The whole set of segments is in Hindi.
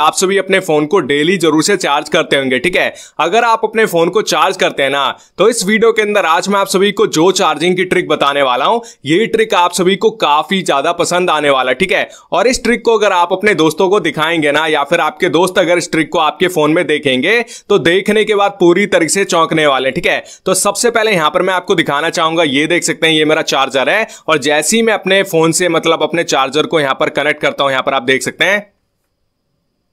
आप सभी अपने फोन को डेली जरूर से चार्ज करते होंगे ठीक है अगर आप अपने फोन को चार्ज करते हैं ना तो इस वीडियो के अंदर आज मैं आप सभी को जो चार्जिंग की ट्रिक बताने वाला हूं ये ट्रिक आप सभी को काफी ज्यादा पसंद आने वाला ठीक है और इस ट्रिक को अगर आप अपने दोस्तों को दिखाएंगे ना या फिर आपके दोस्त अगर इस ट्रिक को आपके फोन में देखेंगे तो देखने के बाद पूरी तरीके से चौंकने वाले ठीक है तो सबसे पहले यहां पर मैं आपको दिखाना चाहूंगा ये देख सकते हैं ये मेरा चार्जर है और जैसे ही मैं अपने फोन से मतलब अपने चार्जर को यहां पर कनेक्ट करता हूं यहां पर आप देख सकते हैं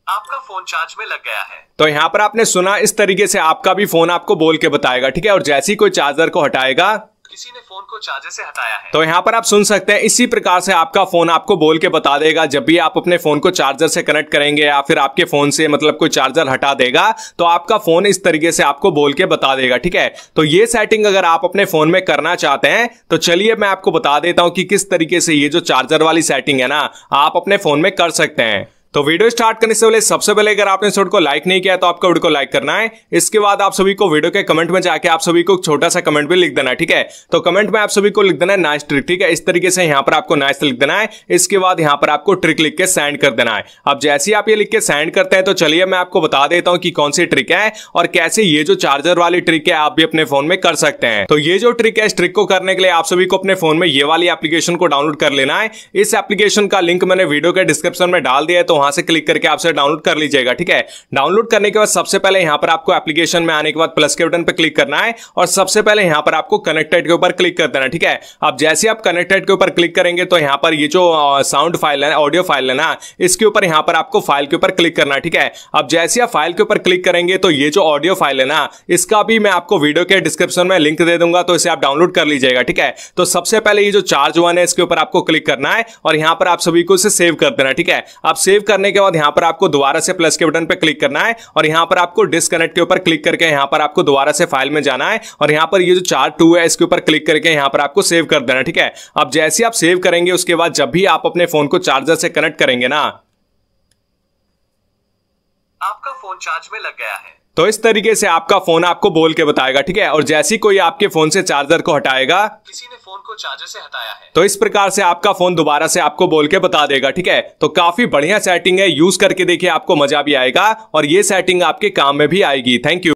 आपका फोन चार्ज में लग गया है तो यहाँ पर आपने सुना इस तरीके से आपका भी फोन आपको बोल के बताएगा ठीक है और जैसे ही कोई चार्जर को हटाएगा किसी ने फोन को चार्जर से हटाया है तो यहाँ पर आप सुन सकते हैं इसी प्रकार से आपका फोन आपको बोल के बता देगा जब भी आप अपने फोन को चार्जर से कनेक्ट करेंगे या फिर आपके फोन से मतलब कोई चार्जर हटा देगा तो आपका फोन इस तरीके से आपको बोल के बता देगा ठीक है तो ये सेटिंग अगर आप अपने फोन में करना चाहते हैं तो चलिए मैं आपको बता देता हूँ कि किस तरीके से ये जो चार्जर वाली सेटिंग है ना आप अपने फोन में कर सकते हैं तो वीडियो स्टार्ट करने से पहले सबसे पहले अगर आपने शॉर्ट को लाइक नहीं किया तो आपको वीडियो को लाइक करना है इसके बाद आप सभी को वीडियो के कमेंट में जाके आप सभी को छोटा सा कमेंट भी लिख देना है ठीक है तो कमेंट में आप सभी को लिख देना है नाइस ट्रिक ठीक है इस तरीके से यहां पर आपको नाइस लिख देना है इसके बाद यहां पर आपको ट्रिक लिख के सेंड कर देना है अब जैसे ही आप ये लिख के सेंड करते हैं तो चलिए मैं आपको बता देता हूँ कि कौन सी ट्रिक है और कैसे ये जो चार्जर वाली ट्रिक है आप भी अपने फोन में कर सकते हैं तो ये जो ट्रिक है इस ट्रिक को करने के लिए आप सभी को अपने फोन में ये वाली एप्लीकेशन को डाउनलोड कर लेना है इस एप्लीकेशन का लिंक मैंने वीडियो के डिस्क्रिप्शन में डाल दिया है तो वहां से क्लिक करके आपसे डाउनलोड कर लीजिएगा ठीक है डाउनलोड करने के बाद सबसे पहले यहां पर आपको एप्लीकेशन में आने के बाद प्लस के बटन पर क्लिक करना है और सबसे पहले यहां पर आपको कनेक्टेड के ऊपर क्लिक कर देना ठीक है अब जैसे आप कनेक्टेड के ऊपर क्लिक करेंगे तो यहां पर ये जो साउंड फाइल है ऑडियो फाइल है ना इसके ऊपर यहां पर आपको फाइल के ऊपर क्लिक करना ठीक है अब जैसे आप फाइल के ऊपर क्लिक करेंगे तो ये जो ऑडियो फाइल है ना इसका भी मैं आपको वीडियो के डिस्क्रिप्शन में लिंक दे दूंगा तो इसे आप डाउनलोड कर लीजिएगा ठीक है तो सबसे पहले ये जो चार्ज वन है इसके ऊपर आपको क्लिक करना है और यहां पर आप सभी को इसे सेव कर देना ठीक है आप सेव करने के बाद यहां पर आपको दोबारा से प्लस के बटन पर क्लिक करना है और यहां पर आपको डिसकनेक्ट के ऊपर क्लिक करके यहां पर आपको दोबारा से फाइल में जाना है और यहां पर ये जो चार टू है इसके ऊपर क्लिक करके यहां पर आपको सेव कर देना ठीक है अब जैसे आप सेव करेंगे उसके बाद जब भी आप अपने फोन को चार्जर से कनेक्ट करेंगे ना आपका फोन चार्ज में लग गया है तो इस तरीके से आपका फोन आपको बोल के बताएगा ठीक है और जैसे ही कोई आपके फोन से चार्जर को हटाएगा किसी ने फोन को चार्जर से हटाया है तो इस प्रकार से आपका फोन दोबारा से आपको बोल के बता देगा ठीक है तो काफी बढ़िया सेटिंग है यूज करके देखिए आपको मजा भी आएगा और ये सेटिंग आपके काम में भी आएगी थैंक यू